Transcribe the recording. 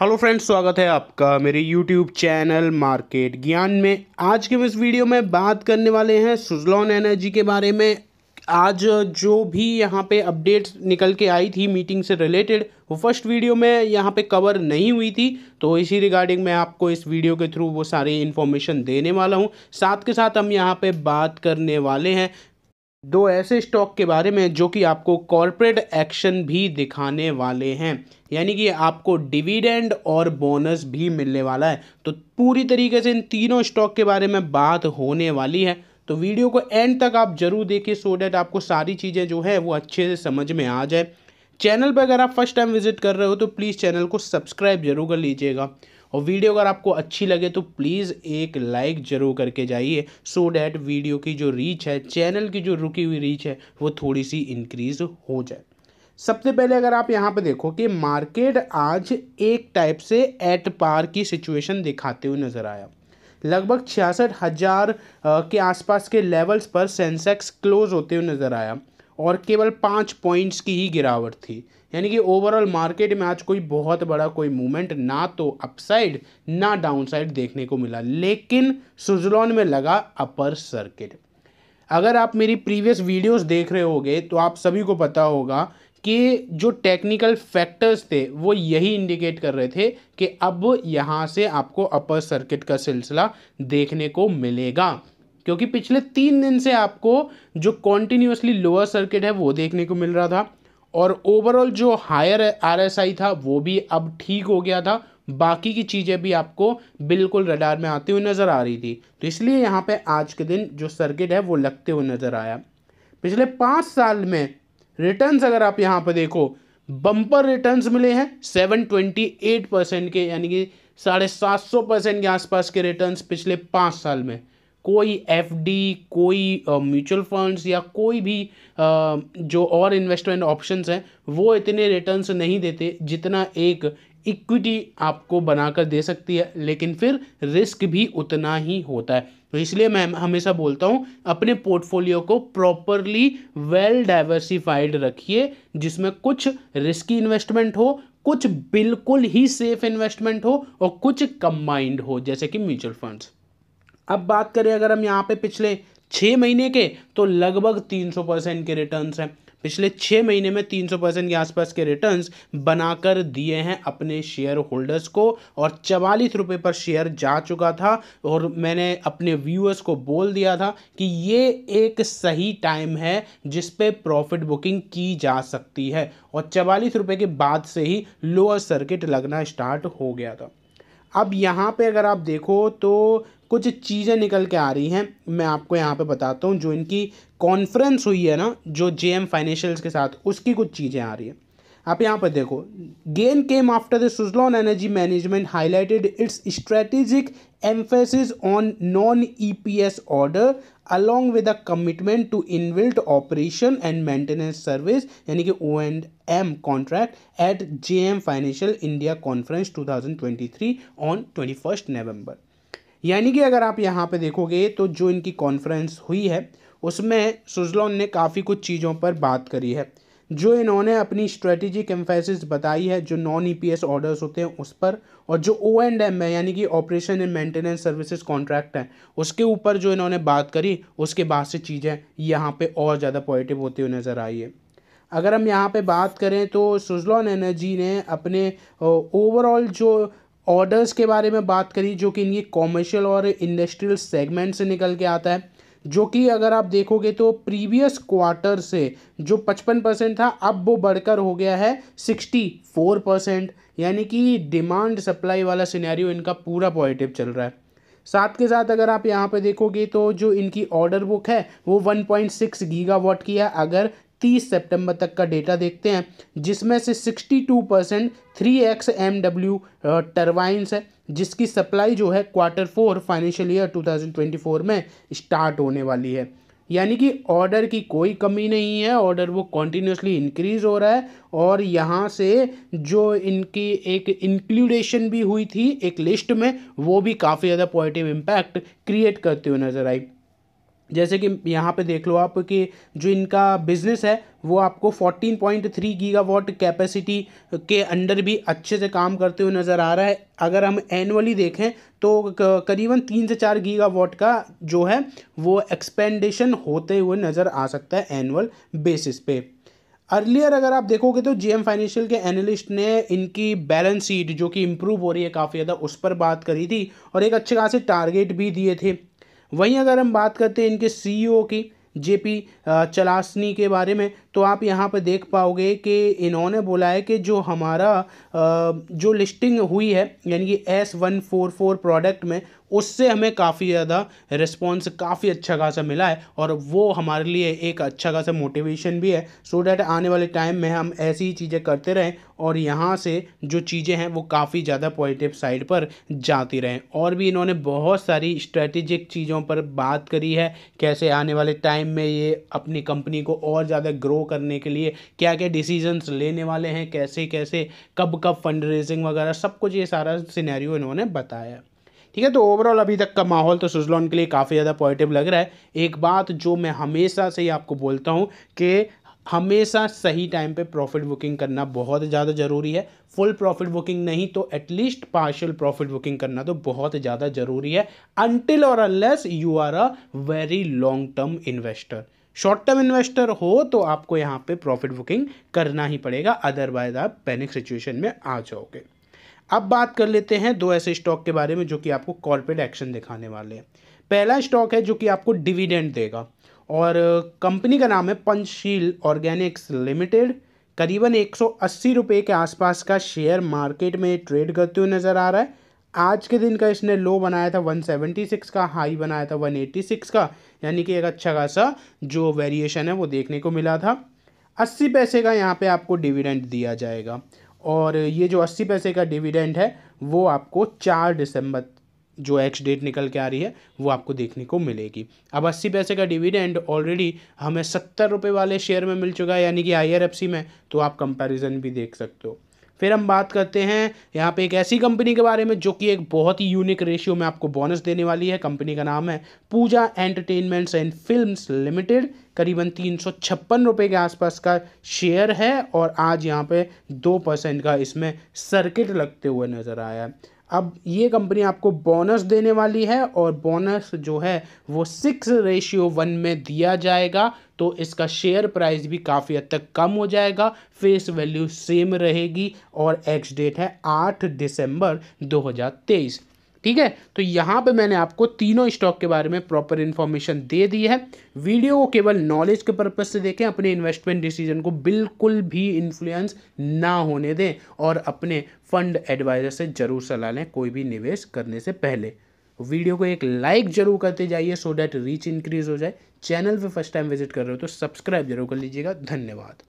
hello friends स्वागत है आपका मेरे यूट्यूब चैनल मार्केट ज्ञान में आज के इस वीडियो में बात करने वाले हैं सुजलॉन एनर्जी के बारे में आज जो भी यहाँ पे अपडेट्स निकल के आई थी मीटिंग से रिलेटेड वो फर्स्ट वीडियो में यहाँ पे कवर नहीं हुई थी तो इसी रिगार्डिंग मैं आपको इस वीडियो के थ्रू वो सारी इन्फॉर्मेशन देने वाला हूँ साथ के साथ हम यहाँ पर बात करने वाले हैं दो ऐसे स्टॉक के बारे में जो कि आपको कॉरपोरेट एक्शन भी दिखाने वाले हैं यानी कि आपको डिविडेंड और बोनस भी मिलने वाला है तो पूरी तरीके से इन तीनों स्टॉक के बारे में बात होने वाली है तो वीडियो को एंड तक आप जरूर देखिए सो डैट आपको सारी चीज़ें जो है वो अच्छे से समझ में आ जाए चैनल पर अगर आप फर्स्ट टाइम विजिट कर रहे हो तो प्लीज़ चैनल को सब्सक्राइब जरूर कर लीजिएगा और वीडियो अगर आपको अच्छी लगे तो प्लीज़ एक लाइक ज़रूर करके जाइए सो डैट वीडियो की जो रीच है चैनल की जो रुकी हुई रीच है वो थोड़ी सी इंक्रीज़ हो जाए सबसे पहले अगर आप यहाँ पे देखो कि मार्केट आज एक टाइप से एट पार की सिचुएशन दिखाते हुए नज़र आया लगभग छियासठ हज़ार के आसपास के लेवल्स पर सेंसेक्स क्लोज होते हुए नज़र आया और केवल पाँच पॉइंट्स की ही गिरावट थी यानी कि ओवरऑल मार्केट में आज कोई बहुत बड़ा कोई मूवमेंट ना तो अपसाइड ना डाउनसाइड देखने को मिला लेकिन सुजलॉन में लगा अपर सर्किट अगर आप मेरी प्रीवियस वीडियोस देख रहे होगे तो आप सभी को पता होगा कि जो टेक्निकल फैक्टर्स थे वो यही इंडिकेट कर रहे थे कि अब यहाँ से आपको अपर सर्किट का सिलसिला देखने को मिलेगा क्योंकि पिछले तीन दिन से आपको जो कॉन्टिन्यूसली लोअर सर्किट है वो देखने को मिल रहा था और ओवरऑल जो हायर आरएसआई था वो भी अब ठीक हो गया था बाकी की चीज़ें भी आपको बिल्कुल रडार में आती हुई नज़र आ रही थी तो इसलिए यहाँ पे आज के दिन जो सर्किट है वो लगते हुए नज़र आया पिछले पाँच साल में रिटर्न्स अगर आप यहाँ पर देखो बम्पर रिटर्न्स मिले हैं सेवन ट्वेंटी एट परसेंट के यानी कि साढ़े सात सौ परसेंट के आसपास के रिटर्न्स पिछले पाँच साल में कोई एफ डी कोई म्यूचुअल uh, फंड्स या कोई भी uh, जो और इन्वेस्टमेंट ऑप्शंस हैं वो इतने रिटर्न्स नहीं देते जितना एक इक्विटी आपको बनाकर दे सकती है लेकिन फिर रिस्क भी उतना ही होता है तो इसलिए मैं हमेशा बोलता हूँ अपने पोर्टफोलियो को प्रॉपरली वेल डाइवर्सिफाइड रखिए जिसमें कुछ रिस्की इन्वेस्टमेंट हो कुछ बिल्कुल ही सेफ इन्वेस्टमेंट हो और कुछ कंबाइंड हो जैसे कि म्यूचुअल फंड्स अब बात करें अगर हम यहाँ पे पिछले छः महीने के तो लगभग तीन सौ परसेंट के रिटर्न्स हैं पिछले छः महीने में 300 परसेंट के आसपास के रिटर्न्स बनाकर दिए हैं अपने शेयर होल्डर्स को और चवालीस रुपये पर शेयर जा चुका था और मैंने अपने व्यूअर्स को बोल दिया था कि ये एक सही टाइम है जिस पे प्रॉफिट बुकिंग की जा सकती है और चवालीस रुपये के बाद से ही लोअर सर्किट लगना स्टार्ट हो गया था अब यहाँ पे अगर आप देखो तो कुछ चीज़ें निकल के आ रही हैं मैं आपको यहाँ पे बताता हूँ जो इनकी कॉन्फ्रेंस हुई है ना जो जे एम फाइनेंशियल्स के साथ उसकी कुछ चीज़ें आ रही हैं आप यहाँ पर देखो gain came after the Suzlon energy management highlighted its strategic emphasis on non EPS order along with a commitment to inbuilt operation and maintenance service यानी कि O and M contract at J M financial India conference two thousand twenty three on twenty first November यानी कि अगर आप यहाँ पे देखोगे तो जो इनकी कॉन्फ्रेंस हुई है उसमें सुजलॉन ने काफ़ी कुछ चीज़ों पर बात करी है जो इन्होंने अपनी स्ट्रेटेजिक एम्फेसिस बताई है जो नॉन ईपीएस ऑर्डर्स होते हैं उस पर और जो ओ एंड एम है यानी कि operation and maintenance services contract है उसके ऊपर जो इन्होंने बात करी उसके बाद से चीज़ें यहाँ पे और ज़्यादा पॉजिटिव होती हुई नज़र आई है अगर हम यहाँ पे बात करें तो सुजलॉन एनर्जी ने अपने ओवरऑल जो ऑर्डर्स के बारे में बात करी जो कि इनकी कॉमर्शियल और इंडस्ट्रियल सेगमेंट से निकल के आता है जो कि अगर आप देखोगे तो प्रीवियस क्वार्टर से जो 55 परसेंट था अब वो बढ़कर हो गया है 64 परसेंट यानी कि डिमांड सप्लाई वाला सिनेरियो इनका पूरा पॉजिटिव चल रहा है साथ के साथ अगर आप यहाँ पे देखोगे तो जो इनकी ऑर्डर बुक है वो 1.6 गीगावाट की है अगर 30 सितंबर तक का डेटा देखते हैं जिसमें से 62 percent three X M W turbines है जिसकी सप्लाई जो है क्वार्टर फोर फाइनेंशियल ईयर 2024 में स्टार्ट होने वाली है यानी कि ऑर्डर की कोई कमी नहीं है ऑर्डर वो कॉन्टीन्यूसली इंक्रीज़ हो रहा है और यहाँ से जो इनकी एक इंक्लूडेशन भी हुई थी एक लिस्ट में वो भी काफ़ी ज़्यादा पॉजिटिव इम्पैक्ट क्रिएट करते हुए नज़र आई जैसे कि यहाँ पे देख लो आप कि जो इनका बिज़नेस है वो आपको 14.3 गीगावाट कैपेसिटी के अंडर भी अच्छे से काम करते हुए नज़र आ रहा है अगर हम एनुअली देखें तो करीबन तीन से चार गीगावाट का जो है वो एक्सपेंडेशन होते हुए नज़र आ सकता है एनुअल बेसिस पे अर्लियर अगर आप देखोगे तो जीएम फाइनेंशियल के एनालिस्ट ने इनकी बैलेंस शीट जो कि इम्प्रूव हो रही है काफ़ी ज़्यादा उस पर बात करी थी और एक अच्छे खासे टारगेट भी दिए थे वहीं अगर हम बात करते हैं इनके सीईओ e की जेपी चलासनी के बारे में तो आप यहाँ पर देख पाओगे कि इन्होंने बोला है कि जो हमारा जो लिस्टिंग हुई है यानी कि S one four four product में उससे हमें काफ़ी ज़्यादा रिस्पॉन्स काफ़ी अच्छा खासा मिला है और वो हमारे लिए एक अच्छा खासा मोटिवेशन भी है सो डैट आने वाले टाइम में हम ऐसी ही चीज़ें करते रहें और यहाँ से जो चीज़ें हैं वो काफ़ी ज़्यादा पॉजिटिव साइड पर जाती रहें और भी इन्होंने बहुत सारी स्ट्रेटिजिक चीज़ों पर बात करी है कैसे आने वाले टाइम में ये अपनी कंपनी को और ज़्यादा ग्रो करने के लिए क्या क्या डिसीजंस लेने वाले हैं कैसे कैसे कब कब फंड रेजिंग वगैरह सब कुछ ये सारा सिनेरियो इन्होंने बताया ठीक है तो ओवरऑल अभी तक का माहौल तो सुजलॉन के लिए काफ़ी ज़्यादा पॉजिटिव लग रहा है एक बात जो मैं हमेशा से ही आपको बोलता हूँ कि हमेशा सही टाइम पे प्रॉफिट बुकिंग करना बहुत ज़्यादा ज़रूरी है फुल प्रॉफिट बुकिंग नहीं तो एटलीस्ट पार्शियल प्रॉफिट बुकिंग करना तो बहुत ज़्यादा ज़रूरी है अनटिल और unless you are a very long term investor short term investor हो तो आपको यहाँ पे प्रॉफिट बुकिंग करना ही पड़ेगा अदरवाइज आप पैनिक सिचुएशन में आ जाओगे अब बात कर लेते हैं दो ऐसे स्टॉक के बारे में जो कि आपको कॉर्पोरेट एक्शन दिखाने वाले हैं पहला स्टॉक है जो कि आपको डिविडेंड देगा और कंपनी uh, का नाम है पंचशील ऑर्गेनिक्स लिमिटेड करीबन एक सौ के आसपास का शेयर मार्केट में ट्रेड करते हुए नज़र आ रहा है आज के दिन का इसने लो बनाया था 176 का हाई बनाया था 186 का यानी कि एक अच्छा खासा जो वेरिएशन है वो देखने को मिला था अस्सी पैसे का यहाँ पे आपको डिविडेंड दिया जाएगा और ये जो अस्सी पैसे का डिविडेंड है वो आपको चार दिसंबर जो एक्स डेट निकल के आ रही है वो आपको देखने को मिलेगी अब अस्सी पैसे का डिविडेंड ऑलरेडी हमें सत्तर रुपये वाले शेयर में मिल चुका है यानी कि आई में तो आप कंपैरिजन भी देख सकते हो फिर हम बात करते हैं यहाँ पे एक ऐसी कंपनी के बारे में जो कि एक बहुत ही यूनिक रेशियो में आपको बोनस देने वाली है कंपनी का नाम है Pooja entertainments and films limited करीबन तीन सौ छप्पन रुपये के आसपास का शेयर है और आज यहाँ पे दो परसेंट का इसमें सर्किट लगते हुए नज़र आया है अब ये कंपनी आपको बोनस देने वाली है और बोनस जो है वो सिक्स रेशियो वन में दिया जाएगा तो इसका शेयर प्राइस भी काफ़ी हद तक कम हो जाएगा फेस वैल्यू सेम रहेगी और एक्स डेट है आठ दिसंबर 2023 ठीक है तो यहाँ पे मैंने आपको तीनों स्टॉक के बारे में प्रॉपर इन्फॉर्मेशन दे दी है वीडियो को केवल नॉलेज के पर्पज से देखें अपने इन्वेस्टमेंट डिसीजन को बिल्कुल भी इन्फ्लुएंस ना होने दें और अपने फंड एडवाइज़र से ज़रूर सलाह लें कोई भी निवेश करने से पहले वीडियो को एक लाइक जरूर करते जाइए सो डैट रीच इंक्रीज हो जाए चैनल पे फर्स्ट टाइम विजिट कर रहे हो तो सब्सक्राइब जरूर कर लीजिएगा धन्यवाद